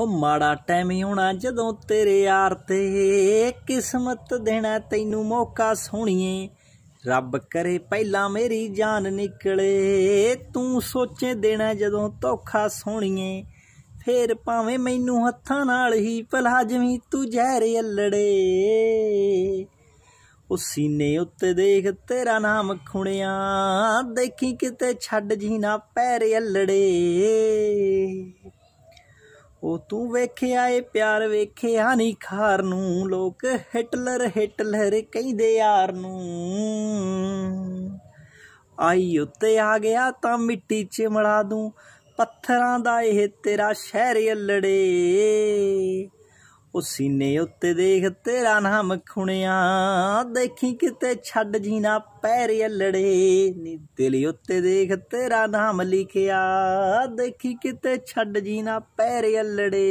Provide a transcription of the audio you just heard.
ਉਹ ਮਾੜਾ ਟਾਈਮ ਹੀ ਹੋਣਾ ਜਦੋਂ ਤੇਰੇ ਯਾਰ ਤੇ ਕਿਸਮਤ ਦੇਣਾ ਤੈਨੂੰ ਮੌਕਾ ਸੋਣੀਏ ਰੱਬ ਕਰੇ ਪਹਿਲਾਂ ਮੇਰੀ ਜਾਨ ਨਿਕਲੇ ਤੂੰ ਸੋਚੇ ਦੇਣਾ ਜਦੋਂ ਧੋਖਾ ਸੋਣੀਏ ਫੇਰ ਭਾਵੇਂ ਮੈਨੂੰ ਹੱਥਾਂ ਨਾਲ ਹੀ ਭਲਾ ਜਵੀਂ ਤੂੰ ਜ਼ਹਿਰ ਅਲੜੇ ਉਸ ਸੀਨੇ ਉੱਤੇ ਦੇਖ ਤੇਰਾ ਨਾਮ ਖੁਣਿਆ ਦੇਖੀ ਕਿਤੇ ਛੱਡ ਜੀ ਨਾ ਪੈਰ ਅਲੜੇ ਉਹ ਤੂੰ ਵੇਖਿਆ ਏ ਪਿਆਰ ਵੇਖਿਆ ਨਹੀਂ ਖਾਰ ਨੂੰ ਲੋਕ ਹਿਟਲਰ ਹਿਟਲਰ ਕਹਿੰਦੇ ਯਾਰ ਨੂੰ ਆਈ ਉੱਤੇ ਆ ਗਿਆ ਤਾਂ ਮਿੱਟੀ 'ਚ ਮੜਾ ਦੂੰ ਪੱਥਰਾਂ ਦਾ ਇਹ ਤੇਰਾ ਸ਼ਹਿਰ ਅਲੜੇ ਉਹ ਸੀਨੇ ਉੱਤੇ ਦੇਖ ਤੇਰਾ ਨਾਮ ਖੁਣਿਆ ਦੇਖੀ ਕਿਤੇ ਛੱਡ ਜੀਨਾ ਪੈਰ ਅਲੜੇ ਨੀ ਦਿਲ ਉੱਤੇ ਦੇਖ ਤੇਰਾ ਨਾਮ ਲਿਖਿਆ ਦੇਖੀ ਕਿਤੇ ਛੱਡ ਜੀਨਾ ਪੈਰ ਅਲੜੇ